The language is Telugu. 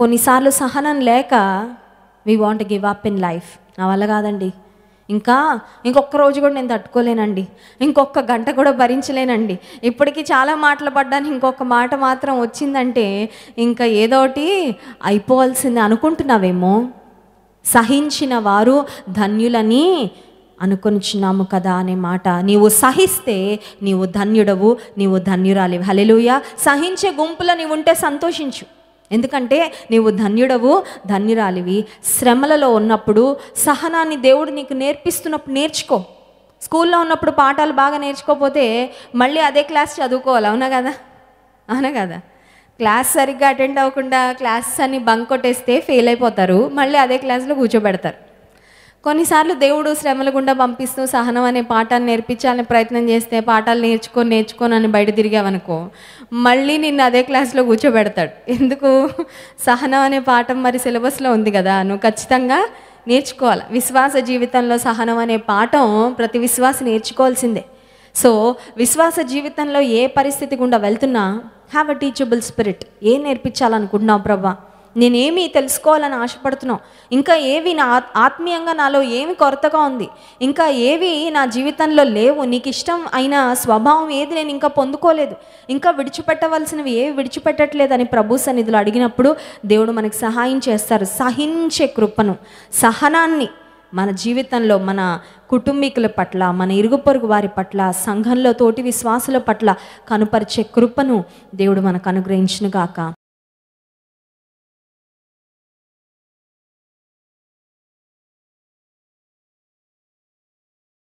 కొన్నిసార్లు సహనం లేక we want give up in life నా వల్ల కాదండి ఇంకా ఇంకొక రోజు కూడా నేను తట్టుకోలేనండి ఇంకొక గంట కూడా భరించలేనండి ఇప్పటికీ చాలా మాటలు పడ్డాను ఇంకొక మాట మాత్రం వచ్చిందంటే ఇంకా ఏదోటి అయిపోవాల్సింది అనుకుంటున్నావేమో సహించిన వారు ధన్యులని అనుకొనిచున్నాము కదా అనే మాట నీవు సహిస్తే నీవు ధన్యుడవు నీవు ధన్యురాలి హలెలుయా సహించే గుంపులో ఉంటే సంతోషించు ఎందుకంటే నీవు ధన్యుడవు ధన్యురాలివి శ్రమలలో ఉన్నప్పుడు సహనాన్ని దేవుడు నీకు నేర్పిస్తున్నప్పుడు నేర్చుకో స్కూల్లో ఉన్నప్పుడు పాఠాలు బాగా నేర్చుకోకపోతే మళ్ళీ అదే క్లాస్ చదువుకోవాలి అవునా కదా అవునా కదా క్లాస్ సరిగ్గా అటెండ్ అవ్వకుండా క్లాస్ అన్ని బంక్ కొట్టేస్తే ఫెయిల్ అయిపోతారు మళ్ళీ అదే క్లాస్లో కూర్చోబెడతారు కొన్నిసార్లు దేవుడు శ్రమల గుండా పంపిస్తూ సహనం అనే పాఠాన్ని నేర్పించాలని ప్రయత్నం చేస్తే పాఠాలు నేర్చుకొని నేర్చుకొని అని బయట తిరిగావనుకో మళ్ళీ నిన్ను అదే క్లాస్లో కూర్చోబెడతాడు ఎందుకు సహనం అనే పాఠం మరి సిలబస్లో ఉంది కదా నువ్వు ఖచ్చితంగా నేర్చుకోవాలి విశ్వాస జీవితంలో సహనం అనే పాఠం ప్రతి విశ్వాస నేర్చుకోవాల్సిందే సో విశ్వాస జీవితంలో ఏ పరిస్థితి గుండా వెళ్తున్నా హ్యావ్ అ టీచబుల్ స్పిరిట్ ఏం నేర్పించాలనుకుంటున్నావు ప్రభా నేనేమి తెలుసుకోవాలని ఆశపడుతున్నావు ఇంకా ఏవి నా ఆత్మీయంగా నాలో ఏమి కొరతగా ఉంది ఇంకా ఏవి నా జీవితంలో లేవు నీకు ఇష్టం అయిన స్వభావం ఏది నేను ఇంకా పొందుకోలేదు ఇంకా విడిచిపెట్టవలసినవి ఏవి విడిచిపెట్టట్లేదని ప్రభు సన్నిధిలో అడిగినప్పుడు దేవుడు మనకు సహాయం చేస్తారు సహించే కృపను సహనాన్ని మన జీవితంలో మన కుటుంబీకుల పట్ల మన ఇరుగు పొరుగు వారి పట్ల సంఘంలో తోటి విశ్వాసుల పట్ల కనుపరిచే కృపను దేవుడు మనకు అనుగ్రహించినగాక